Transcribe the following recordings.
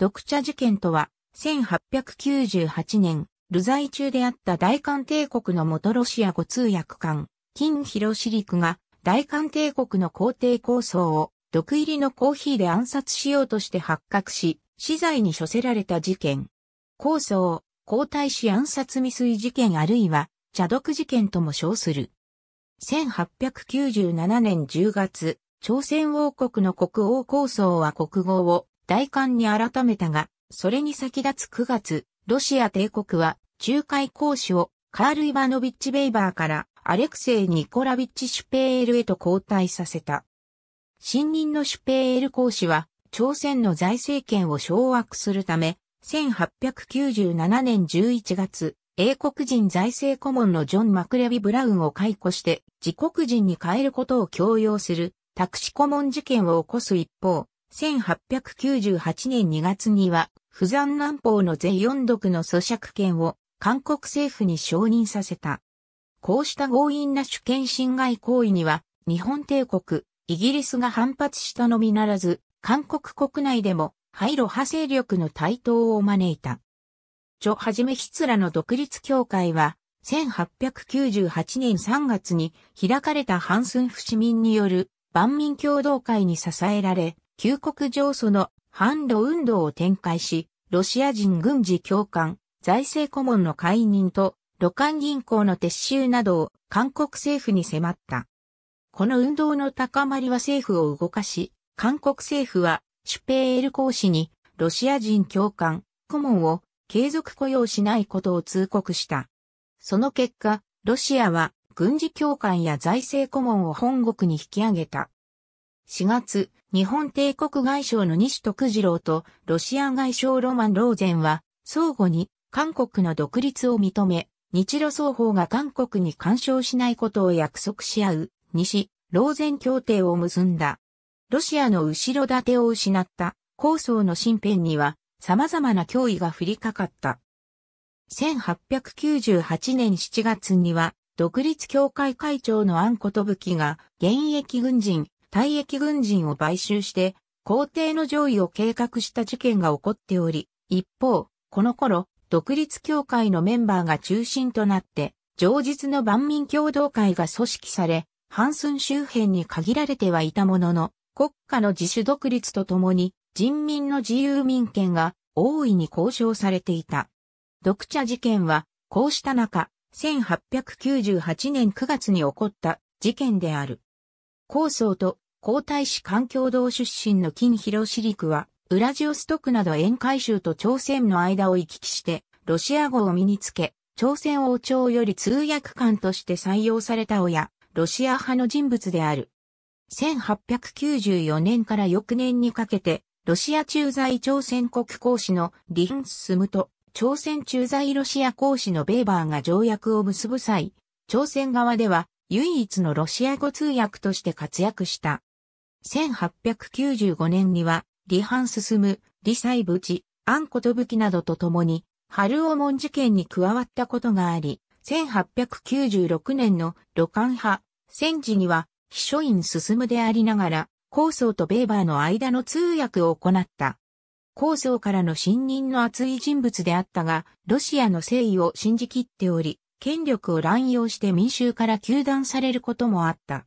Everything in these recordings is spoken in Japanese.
読者事件とは、1898年、流罪中であった大韓帝国の元ロシア語通訳官、金広シ陸が、大韓帝国の皇帝構想を、毒入りのコーヒーで暗殺しようとして発覚し、死罪に処せられた事件。構想、皇太子暗殺未遂事件あるいは、茶毒事件とも称する。1897年10月、朝鮮王国の国王構想は国語を、大韓に改めたが、それに先立つ9月、ロシア帝国は仲介講師をカール・イバノビッチ・ベイバーからアレクセイ・ニコラビッチ・シュペーエルへと交代させた。新任のシュペーエル講師は朝鮮の財政権を掌握するため、1897年11月、英国人財政顧問のジョン・マクレビ・ブラウンを解雇して自国人に変えることを強要する、タクシ顧問事件を起こす一方、1898年2月には、不山南方の全四独の咀嚼権を韓国政府に承認させた。こうした強引な主権侵害行為には、日本帝国、イギリスが反発したのみならず、韓国国内でも、廃炉派勢力の台頭を招いた。ジョはじめヒツラの独立協会は、1898年3月に開かれたハンスン不市民による万民共同会に支えられ、旧国上訴の反露運動を展開し、ロシア人軍事教官、財政顧問の解任と、露館銀行の撤収などを韓国政府に迫った。この運動の高まりは政府を動かし、韓国政府は、シュペール公使に、ロシア人教官、顧問を継続雇用しないことを通告した。その結果、ロシアは軍事教官や財政顧問を本国に引き上げた。4月、日本帝国外相の西徳次郎とロシア外相ロマン・ローゼンは、相互に韓国の独立を認め、日露双方が韓国に干渉しないことを約束し合う、西、ローゼン協定を結んだ。ロシアの後ろ盾を失った、高層の身辺には、様々な脅威が降りかかった。1898年7月には、独立協会会長のアン・コトブキが、現役軍人、退役軍人を買収して、皇帝の上位を計画した事件が起こっており、一方、この頃、独立協会のメンバーが中心となって、上日の万民共同会が組織され、ハンスン周辺に限られてはいたものの、国家の自主独立とともに、人民の自由民権が大いに交渉されていた。独茶事件は、こうした中、1898年9月に起こった事件である。構想と皇太子環境堂出身の金広志陸は、ウラジオストクなど沿海州と朝鮮の間を行き来して、ロシア語を身につけ、朝鮮王朝より通訳官として採用された親、ロシア派の人物である。1894年から翌年にかけて、ロシア駐在朝鮮国公使のリン・スムと、朝鮮駐在ロシア公使のベーバーが条約を結ぶ際、朝鮮側では唯一のロシア語通訳として活躍した。1895年には、離反進む、理細部地、ンことぶきなどと共に、春尾門事件に加わったことがあり、1896年の露漢派、戦時には、秘書院進でありながら、高層とベーバーの間の通訳を行った。高層からの信任の厚い人物であったが、ロシアの誠意を信じきっており、権力を乱用して民衆から求断されることもあった。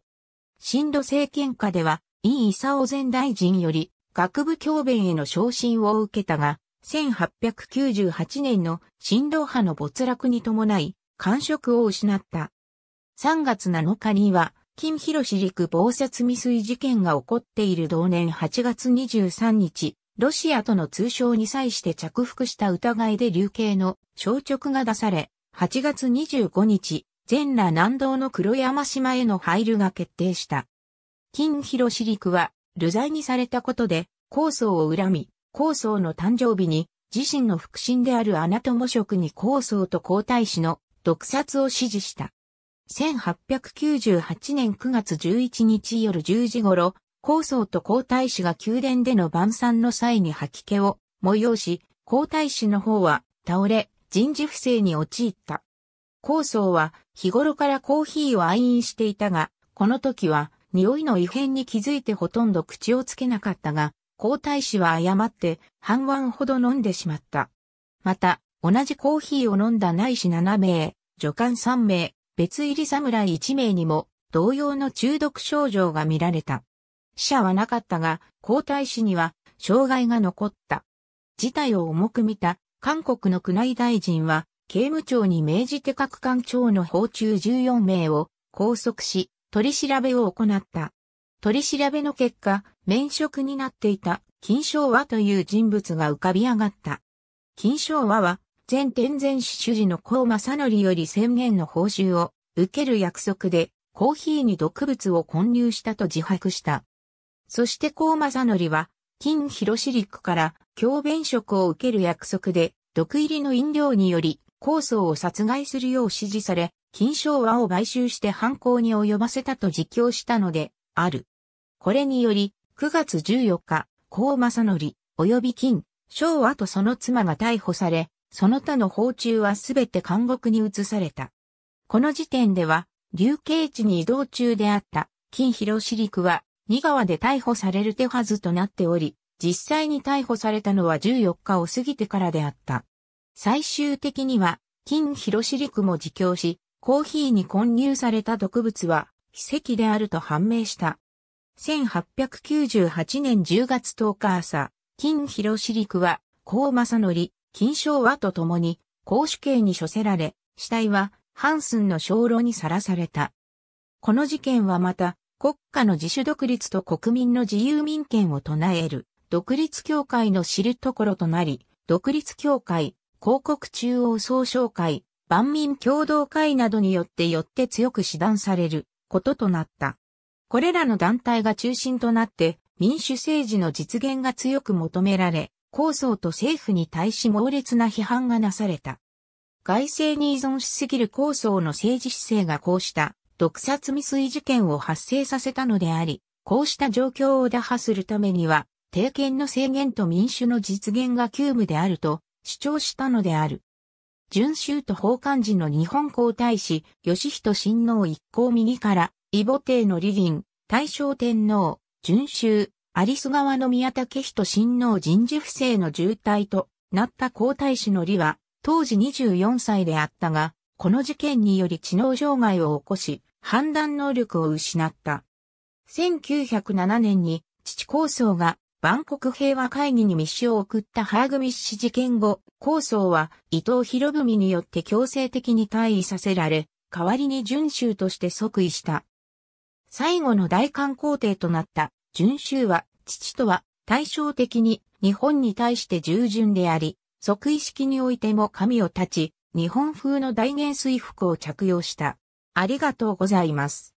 新路政権下では、井伊佐夫前大臣より学部教鞭への昇進を受けたが、1898年の新道派の没落に伴い、官職を失った。3月7日には、金広市陸暴殺未遂事件が起こっている同年8月23日、ロシアとの通称に際して着服した疑いで流刑の消直が出され、8月25日、全羅南道の黒山島への配慮が決定した。金広シ陸は、流罪にされたことで、高僧を恨み、高僧の誕生日に、自身の腹心であるあなたも職に高僧と皇太子の毒殺を指示した。1898年9月11日夜10時頃、高僧と皇太子が宮殿での晩餐の際に吐き気を催し、皇太子の方は倒れ、人事不正に陥った。高僧は日頃からコーヒーを愛飲していたが、この時は匂いの異変に気づいてほとんど口をつけなかったが、皇太子は誤って半碗ほど飲んでしまった。また、同じコーヒーを飲んだ内子7名、助官3名、別入り侍1名にも同様の中毒症状が見られた。死者はなかったが、皇太子には障害が残った。事態を重く見た韓国の宮内大臣は、刑務庁に命じて各官庁の訪中14名を拘束し、取り調べを行った。取り調べの結果、免職になっていた金正和という人物が浮かび上がった。金正和は、前天然主事の高正則より宣言の報酬を受ける約束で、コーヒーに毒物を混入したと自白した。そして高正則は、金広市陸から教弁職を受ける約束で、毒入りの飲料により、酵素を殺害するよう指示され、金昭和を買収して犯行に及ばせたと自供したので、ある。これにより、9月14日、高正則、及び金、昭和とその妻が逮捕され、その他の訪中はすべて監獄に移された。この時点では、流刑地に移動中であった金広志陸は、二川で逮捕される手はずとなっており、実際に逮捕されたのは14日を過ぎてからであった。最終的には、金広志陸も自供し、コーヒーに混入された毒物は、秘石であると判明した。1898年10月10日朝、金広市陸は、高正則、金昭和と共に、公主刑に処せられ、死体は、ハンスンの小炉にさらされた。この事件はまた、国家の自主独立と国民の自由民権を唱える、独立協会の知るところとなり、独立協会、広告中央総商会、万民共同会などによってよって強く指断されることとなった。これらの団体が中心となって民主政治の実現が強く求められ、構想と政府に対し猛烈な批判がなされた。外政に依存しすぎる構想の政治姿勢がこうした毒殺未遂事件を発生させたのであり、こうした状況を打破するためには、定権の制限と民主の実現が急務であると主張したのである。準州と法還時の日本皇太子、義人親王一行右から、異母帝の李銀、大正天皇、準州、有栖川の宮武人親王人事不正の重体となった皇太子の李は、当時24歳であったが、この事件により知能障害を起こし、判断能力を失った。1907年に父構想が万国平和会議に密書を送ったハーグミッシ事件後、構想は伊藤博文によって強制的に退位させられ、代わりに遵州として即位した。最後の大韓皇帝となった遵州は、父とは対照的に日本に対して従順であり、即位式においても神を立ち、日本風の大元帥服を着用した。ありがとうございます。